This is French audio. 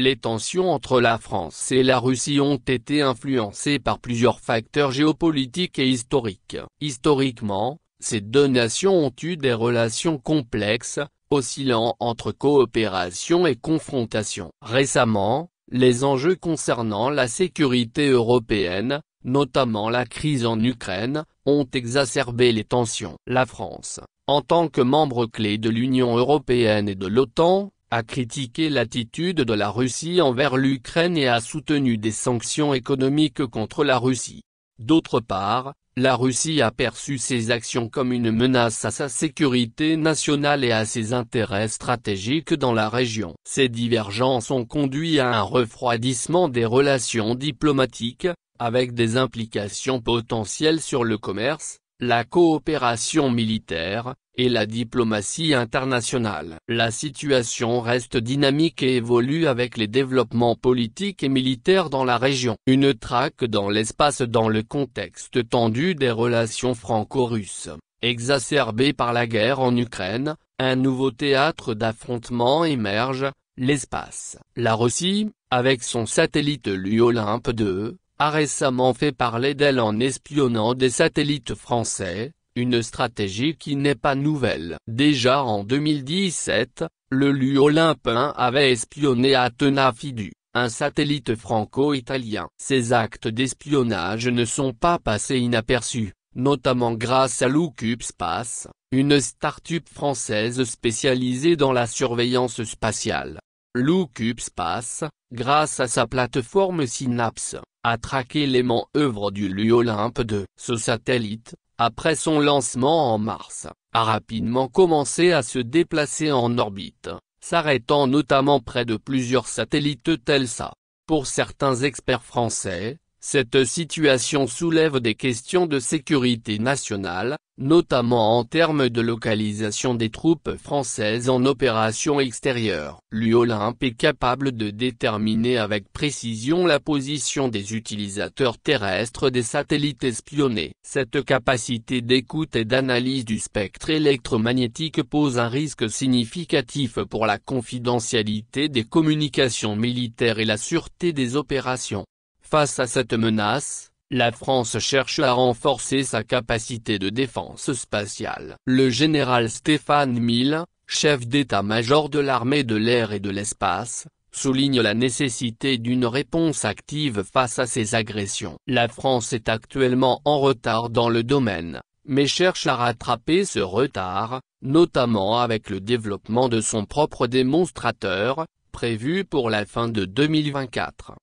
Les tensions entre la France et la Russie ont été influencées par plusieurs facteurs géopolitiques et historiques. Historiquement, ces deux nations ont eu des relations complexes, oscillant entre coopération et confrontation. Récemment, les enjeux concernant la sécurité européenne, notamment la crise en Ukraine, ont exacerbé les tensions. La France, en tant que membre clé de l'Union européenne et de l'OTAN, a critiqué l'attitude de la Russie envers l'Ukraine et a soutenu des sanctions économiques contre la Russie. D'autre part, la Russie a perçu ces actions comme une menace à sa sécurité nationale et à ses intérêts stratégiques dans la région. Ces divergences ont conduit à un refroidissement des relations diplomatiques, avec des implications potentielles sur le commerce, la coopération militaire, et la diplomatie internationale. La situation reste dynamique et évolue avec les développements politiques et militaires dans la région. Une traque dans l'espace dans le contexte tendu des relations franco-russes, exacerbée par la guerre en Ukraine, un nouveau théâtre d'affrontement émerge, l'espace. La Russie, avec son satellite Lui-Olympe 2, a récemment fait parler d'elle en espionnant des satellites français, une stratégie qui n'est pas nouvelle. Déjà en 2017, le LU olympien avait espionné Athena Fidu, un satellite franco-italien. Ces actes d'espionnage ne sont pas passés inaperçus, notamment grâce à Lookupspace, Space, une start-up française spécialisée dans la surveillance spatiale. Space, grâce à sa plateforme Synapse, a traqué l'aimant œuvre du Lu Olympe 2. Ce satellite, après son lancement en mars, a rapidement commencé à se déplacer en orbite, s'arrêtant notamment près de plusieurs satellites tels Telsa. Pour certains experts français, cette situation soulève des questions de sécurité nationale, notamment en termes de localisation des troupes françaises en opération extérieure. L'UOLIMP est capable de déterminer avec précision la position des utilisateurs terrestres des satellites espionnés. Cette capacité d'écoute et d'analyse du spectre électromagnétique pose un risque significatif pour la confidentialité des communications militaires et la sûreté des opérations. Face à cette menace, la France cherche à renforcer sa capacité de défense spatiale. Le général Stéphane Mill, chef d'état-major de l'armée de l'air et de l'espace, souligne la nécessité d'une réponse active face à ces agressions. La France est actuellement en retard dans le domaine, mais cherche à rattraper ce retard, notamment avec le développement de son propre démonstrateur, prévu pour la fin de 2024.